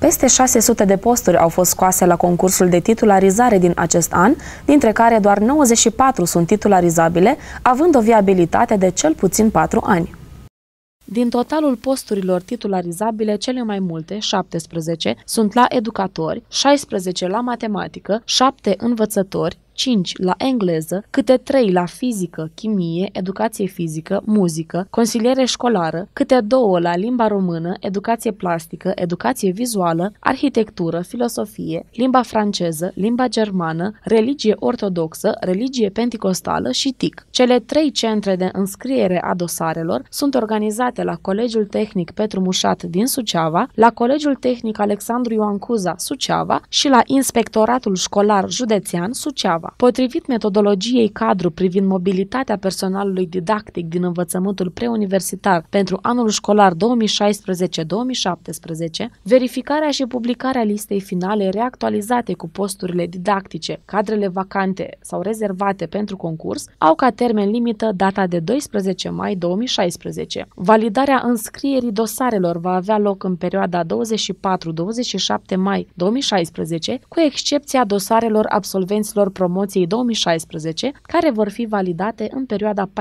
Peste 600 de posturi au fost scoase la concursul de titularizare din acest an, dintre care doar 94 sunt titularizabile, având o viabilitate de cel puțin 4 ani. Din totalul posturilor titularizabile, cele mai multe, 17, sunt la educatori, 16 la matematică, 7 învățători, 5 la engleză, câte 3 la fizică, chimie, educație fizică, muzică, consiliere școlară, câte 2 la limba română, educație plastică, educație vizuală, arhitectură, filosofie, limba franceză, limba germană, religie ortodoxă, religie penticostală și TIC. Cele trei centre de înscriere a dosarelor sunt organizate la Colegiul Tehnic Petru Mușat din Suceava, la Colegiul Tehnic Alexandru Ioan Cuza, Suceava și la Inspectoratul Școlar Județean, Suceava. Europa. Potrivit metodologiei cadru privind mobilitatea personalului didactic din învățământul preuniversitar pentru anul școlar 2016-2017, verificarea și publicarea listei finale reactualizate cu posturile didactice, cadrele vacante sau rezervate pentru concurs au ca termen limită data de 12 mai 2016. Validarea înscrierii dosarelor va avea loc în perioada 24-27 mai 2016, cu excepția dosarelor absolvenților promovate promoției 2016, care vor fi validate în perioada 14-15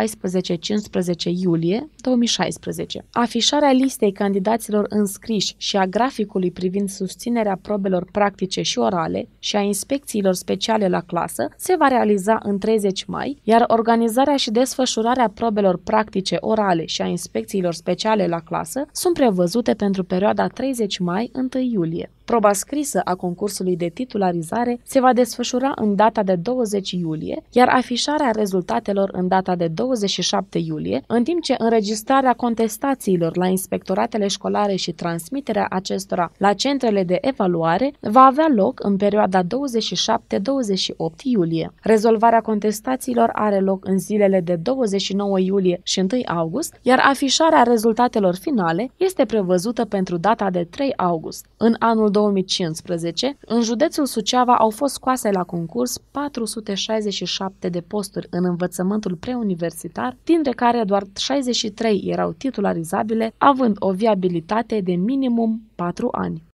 iulie 2016. Afișarea listei candidaților înscriși și a graficului privind susținerea probelor practice și orale și a inspecțiilor speciale la clasă se va realiza în 30 mai, iar organizarea și desfășurarea probelor practice orale și a inspecțiilor speciale la clasă sunt prevăzute pentru perioada 30 mai 1 iulie. Proba scrisă a concursului de titularizare se va desfășura în data de 20 iulie, iar afișarea rezultatelor în data de 27 iulie, în timp ce înregistrarea contestațiilor la inspectoratele școlare și transmiterea acestora la centrele de evaluare va avea loc în perioada 27-28 iulie. Rezolvarea contestațiilor are loc în zilele de 29 iulie și 1 august, iar afișarea rezultatelor finale este prevăzută pentru data de 3 august. În anul 2015, în județul Suceava au fost scoase la concurs 467 de posturi în învățământul preuniversitar, dintre care doar 63 erau titularizabile, având o viabilitate de minimum 4 ani.